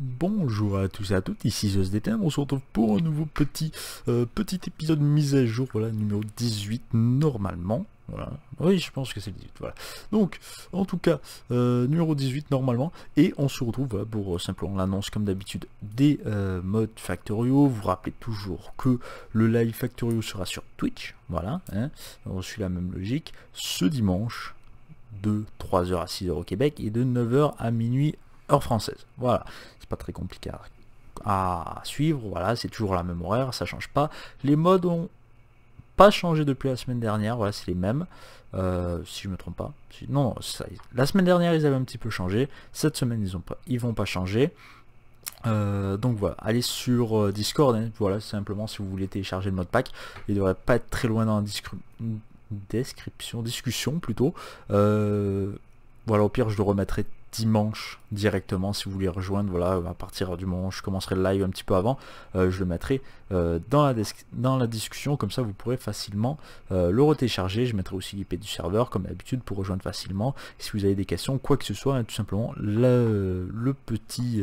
Bonjour à tous et à toutes, ici ZDTM, on se retrouve pour un nouveau petit, euh, petit épisode mise à jour, voilà, numéro 18 normalement. Voilà. Oui, je pense que c'est le 18, voilà. Donc, en tout cas, euh, numéro 18 normalement, et on se retrouve pour euh, simplement l'annonce comme d'habitude des modes Factorio. Vous, vous rappelez toujours que le live Factorio sera sur Twitch, voilà, hein. on suit la même logique, ce dimanche de 3h à 6h au Québec et de 9h à minuit heure française. Voilà, c'est pas très compliqué à, suivre, voilà, c'est toujours la même horaire, ça change pas. Les modes ont pas changé depuis la semaine dernière, voilà, c'est les mêmes, euh, si je me trompe pas. Non, ça, la semaine dernière, ils avaient un petit peu changé, cette semaine, ils ont pas, ils vont pas changer. Euh, donc voilà, allez sur euh, Discord, hein. voilà, simplement si vous voulez télécharger le mode pack, il devrait pas être très loin dans la description, discussion plutôt. voilà, au pire, je le remettrai dimanche directement si vous voulez rejoindre. Voilà, à partir du moment où je commencerai le live un petit peu avant, euh, je le mettrai euh, dans, la dans la discussion. Comme ça, vous pourrez facilement euh, le retécharger Je mettrai aussi l'IP du serveur, comme d'habitude, pour rejoindre facilement. si vous avez des questions, quoi que ce soit, hein, tout simplement, le, petit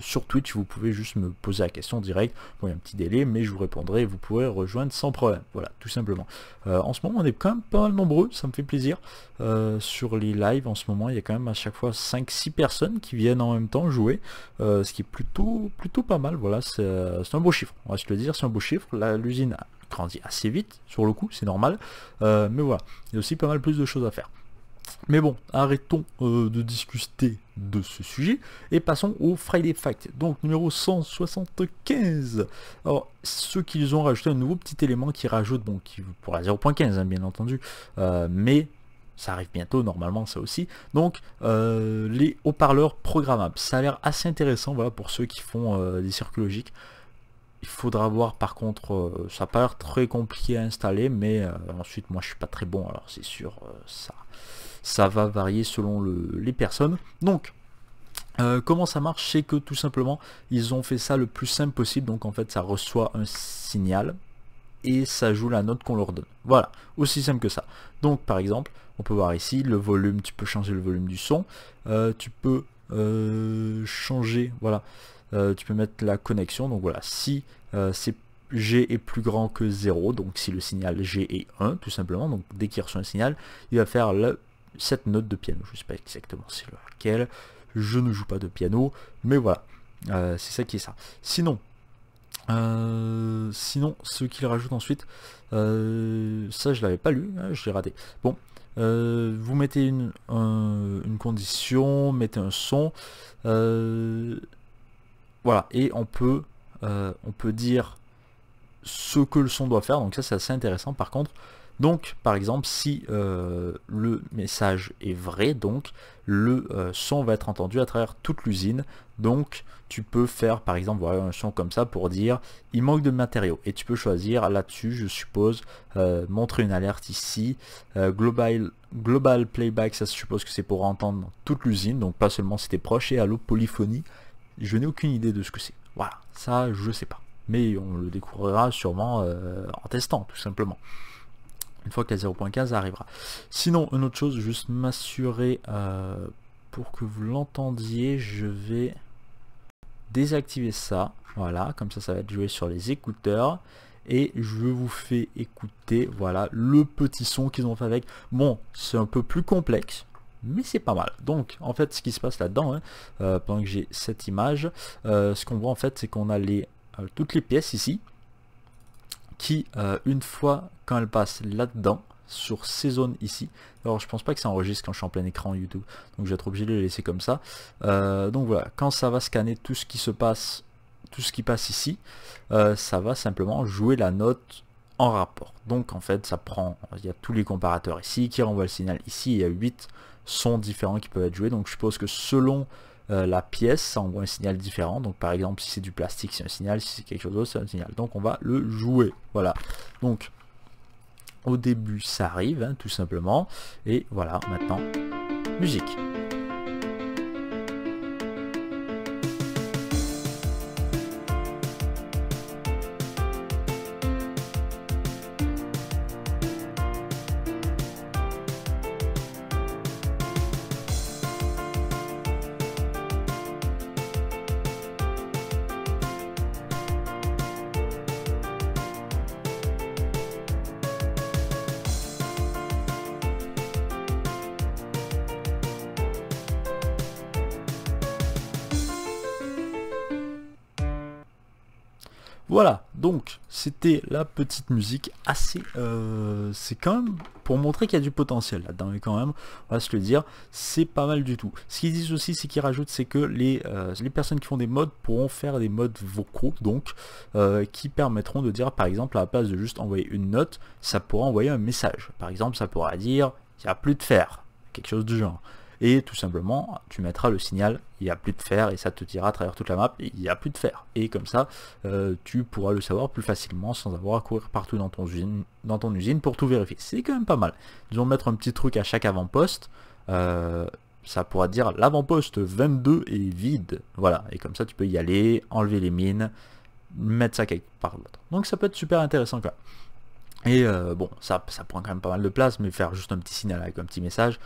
sur Twitch, vous pouvez juste me poser la question direct. Bon, il y a un petit délai, mais je vous répondrai vous pourrez rejoindre sans problème. Voilà, tout simplement. en ce moment, on est quand même pas mal nombreux, ça me fait plaisir. sur les lives, en ce moment, il y a quand même à chaque fois 5-6 personnes qui viennent en même temps jouer, euh, ce qui est plutôt, plutôt pas mal. Voilà, euh, c'est un beau chiffre, on va se le dire, c'est un beau chiffre. L'usine grandit assez vite, sur le coup, c'est normal. Euh, mais voilà, il y a aussi pas mal plus de choses à faire. Mais bon, arrêtons de discuter de ce sujet et passons au Friday Fact. Donc numéro 175. Alors ceux qu'ils ont rajouté un nouveau petit élément qui rajoute, bon, qui pour la 0.15 bien entendu, mais ça arrive bientôt normalement ça aussi. Donc euh, les haut-parleurs programmables, ça a l'air assez intéressant voilà, pour ceux qui font euh, des circuits logiques. Il faudra voir par contre, euh, ça a l'air très compliqué à installer, mais ensuite moi je suis pas très bon, alors c'est sûr, ça, ça va varier selon les personnes. Donc comment ça marche C'est que tout simplement ils ont fait ça le plus simple possible, donc en fait ça reçoit un signal, et ça joue la note qu'on leur donne. Voilà, aussi simple que ça. Donc par exemple, on peut voir ici le volume, tu peux changer le volume du son, euh, tu peux euh, changer, voilà, euh, tu peux mettre la connexion, donc voilà, si c'est G est plus grand que 0, donc si le signal G est 1, tout simplement, donc dès qu'il reçoit un signal, il va faire le, cette note de piano, je ne sais pas exactement c'est laquelle, je ne joue pas de piano, mais voilà, c'est ça qui est ça. Sinon, euh, sinon, ce qu'il rajoute ensuite, euh, ça je l'avais pas lu, hein, je l'ai raté. Bon, euh, vous mettez une, une, condition, mettez un son, voilà, et on peut, on peut dire ce que le son doit faire, donc ça c'est assez intéressant. Par contre, donc, par exemple, si euh, le message est vrai, donc le euh, son va être entendu à travers toute l'usine. Donc, tu peux faire, par exemple, un son comme ça pour dire « il manque de matériaux ». Et tu peux choisir là-dessus, je suppose, euh, montrer une alerte ici. global, global Playback, ça se suppose que c'est pour entendre toute l'usine, donc pas seulement si t'es proche. Et Allo Polyphonie, je n'ai aucune idée de ce que c'est. Voilà, ça je sais pas. Mais on le découvrira sûrement en testant, tout simplement une fois que la 0.15 arrivera. Sinon, une autre chose, juste m'assurer euh, pour que vous l'entendiez, je vais désactiver ça. Voilà, comme ça, ça va être joué sur les écouteurs. Et je vous fais écouter, voilà, le petit son qu'ils ont fait avec. Bon, c'est un peu plus complexe, mais c'est pas mal. Donc en fait ce qui se passe là-dedans, hein, euh, pendant que j'ai cette image, euh, ce qu'on voit en fait c'est qu'on a les, toutes les pièces ici qui, euh, une fois quand elle passe là-dedans, sur ces zones ici, alors je pense pas que ça enregistre quand je suis en plein écran YouTube, donc je vais être obligé de le laisser comme ça. Euh, donc voilà, quand ça va scanner tout ce qui se passe, tout ce qui passe ici, euh, ça va simplement jouer la note en rapport. Donc en fait, ça prend, il y a tous les comparateurs ici qui renvoient le signal ici, il y a 8 sons différents qui peuvent être joués, donc je suppose que selon euh, la pièce, ça envoie un signal différent. Donc par exemple, si c'est du plastique, c'est un signal, si c'est quelque chose d'autre, c'est un signal. Donc on va le jouer. Voilà. Donc au début, ça arrive, hein, tout simplement. Et voilà, maintenant, musique. Voilà, donc c'était la petite musique assez... Euh, c'est quand même pour montrer qu'il y a du potentiel là-dedans, mais quand même, on va se le dire, c'est pas mal du tout. Ce qu'ils disent aussi, c'est qu'ils rajoutent, c'est que les, euh, les personnes qui font des modes pourront faire des modes vocaux, donc, euh, qui permettront de dire, par exemple, à la place de juste envoyer une note, ça pourra envoyer un message. Par exemple, ça pourra dire, il n'y a plus de fer, quelque chose du genre et tout simplement tu mettras le signal il n'y a plus de fer et ça te dira à travers toute la map il n'y a plus de fer et comme ça euh, tu pourras le savoir plus facilement sans avoir à courir partout dans ton usine, dans ton usine pour tout vérifier. C'est quand même pas mal. vont mettre un petit truc à chaque avant-poste. Euh, ça pourra dire l'avant-poste 22 est vide. Voilà, et comme ça tu peux y aller, enlever les mines, mettre ça quelque part Donc ça peut être super intéressant quand même. Et euh, bon, ça, ça prend quand même pas mal de place, mais faire juste un petit signal avec un petit message,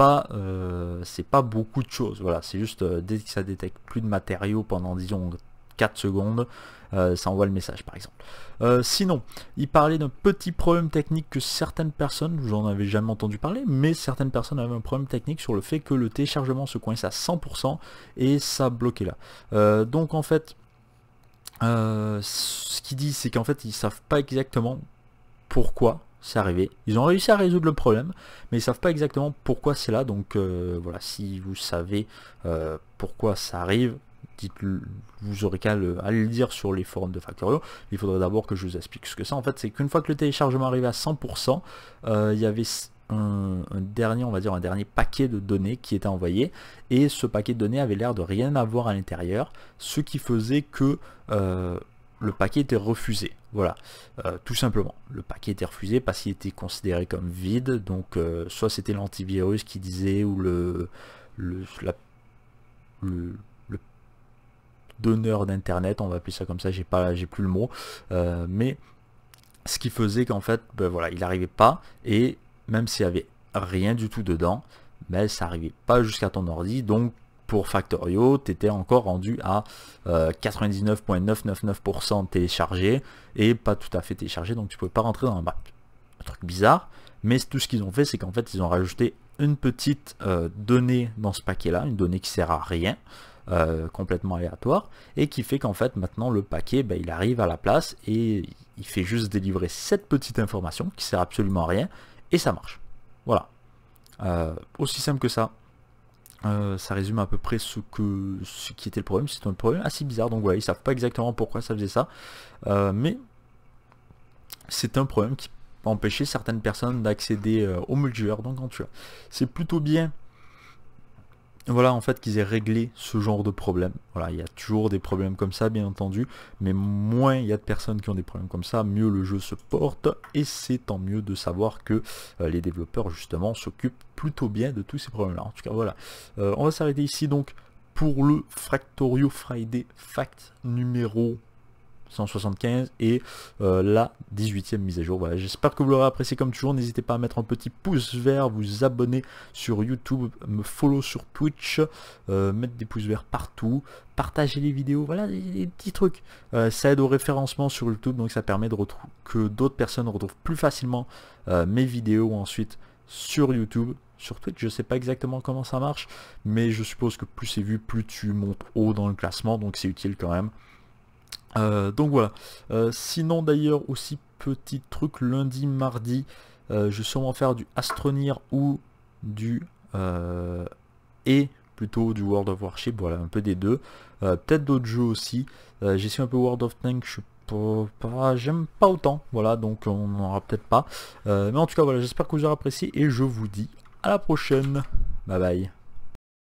euh, c'est pas beaucoup de choses voilà c'est juste euh, dès que ça détecte plus de matériaux pendant disons 4 secondes euh, ça envoie le message par exemple sinon il parlait d'un petit problème technique que certaines personnes vous n'en avez jamais entendu parler mais certaines personnes avaient un problème technique sur le fait que le téléchargement se coince à 100% et ça bloquait là donc en fait ce qu'il dit c'est qu'en fait ils savent pas exactement pourquoi c'est arrivé. Ils ont réussi à résoudre le problème, mais ils ne savent pas exactement pourquoi c'est là. Donc euh, voilà, si vous savez euh, pourquoi ça arrive, vous aurez qu'à le, dire sur les forums de Factorio. Il faudrait d'abord que je vous explique ce que c'est. En fait, c'est qu'une fois que le téléchargement arrivait à 100%, euh, il y avait un, dernier, on va dire un dernier paquet de données qui était envoyé et ce paquet de données avait l'air de rien avoir à l'intérieur, ce qui faisait que le paquet était refusé. Voilà, euh, tout simplement. Le paquet était refusé parce qu'il était considéré comme vide. Donc, euh, soit c'était l'antivirus qui disait ou le, le, le, donneur d'internet, on va appeler ça comme ça. J'ai pas, j'ai plus le mot, euh, mais ce qui faisait qu'en fait, ben voilà, il n'arrivait pas et même s'il y avait rien du tout dedans, mais ben ça n'arrivait pas jusqu'à ton ordi. Donc pour Factorio, tu étais encore rendu à 99,999% euh, téléchargé et pas tout à fait téléchargé, donc tu pouvais pas rentrer dans un bac. Un truc bizarre, mais tout ce qu'ils ont fait, c'est qu'en fait, ils ont rajouté une petite euh, donnée dans ce paquet-là, une donnée qui sert à rien, euh, complètement aléatoire, et qui fait qu'en fait, maintenant, le paquet, ben, il arrive à la place et il fait juste délivrer cette petite information qui sert absolument à rien, et ça marche. Voilà. aussi simple que ça. Euh, ça résume à peu près ce que ce qui était le problème, c'était un problème assez bizarre, donc voilà, ils savent pas exactement pourquoi ça faisait ça, euh, mais c'est un problème qui empêchait certaines personnes d'accéder aux euh, au joueur donc en tu C'est plutôt bien voilà en fait qu'ils aient réglé ce genre de problème. Voilà, il y a toujours des problèmes comme ça bien entendu, mais moins il y a de personnes qui ont des problèmes comme ça, mieux le jeu se porte et c'est tant mieux de savoir que euh, les développeurs justement s'occupent plutôt bien de tous ces problèmes-là. En tout cas voilà, euh, on va s'arrêter ici donc pour le Fractorio Friday Fact numéro 175 et euh, la 18e mise à jour. Voilà, j'espère que vous l'aurez apprécié comme toujours. N'hésitez pas à mettre un petit pouce vert, vous abonner sur YouTube, me follow sur Twitch, euh, mettre des pouces verts partout, partager les vidéos, voilà des, petits trucs. Euh, ça aide au référencement sur YouTube, donc ça permet de retrouver que d'autres personnes retrouvent plus facilement mes vidéos ensuite sur YouTube. Sur Twitch, je sais pas exactement comment ça marche, mais je suppose que plus c'est vu, plus tu montes haut dans le classement, donc c'est utile quand même. Euh, donc voilà. Euh, sinon d'ailleurs aussi petit truc, lundi, mardi, euh, je vais sûrement faire du Astronir ou du et plutôt du World of Warship, voilà, un peu des deux. Peut-être d'autres jeux aussi. J'ai su un peu World of Tanks, j'aime pas autant voilà donc on aura peut-être pas mais en tout cas voilà j'espère que vous aurez apprécié et je vous dis à la prochaine bye bye